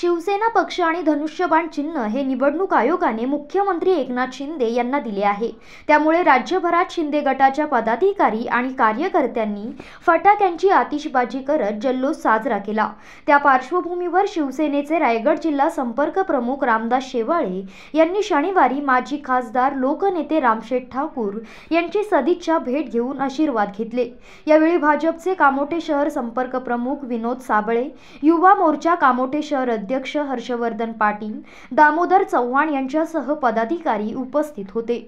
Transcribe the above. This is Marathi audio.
शिवसेना पक्ष आणि धनुष्यबाण चिन्ह हे निवडणूक आयोगाने मुख्यमंत्री एकनाथ शिंदे यांना दिले आहे त्यामुळे राज्यभरात शिंदे गटाच्या पदाधिकारी आणि कार्यकर्त्यांनी फटाक्यांची आतिषबाजी करत जल्लोष साजरा केला त्या पार्श्वभूमीवर शिवसेनेचे रायगड जिल्हा संपर्क प्रमुख रामदास शेवाळे यांनी शनिवारी माजी खासदार लोकनेते रामशेठ ठाकूर यांची सदिच्छा भेट घेऊन आशीर्वाद घेतले यावेळी भाजपचे कामोटे शहर संपर्क प्रमुख विनोद साबळे युवा मोर्चा कामोटे शहर अध्यक्ष हर्षवर्धन पाटील दामोदर चव्हाण यांच्यासह पदाधिकारी उपस्थित होते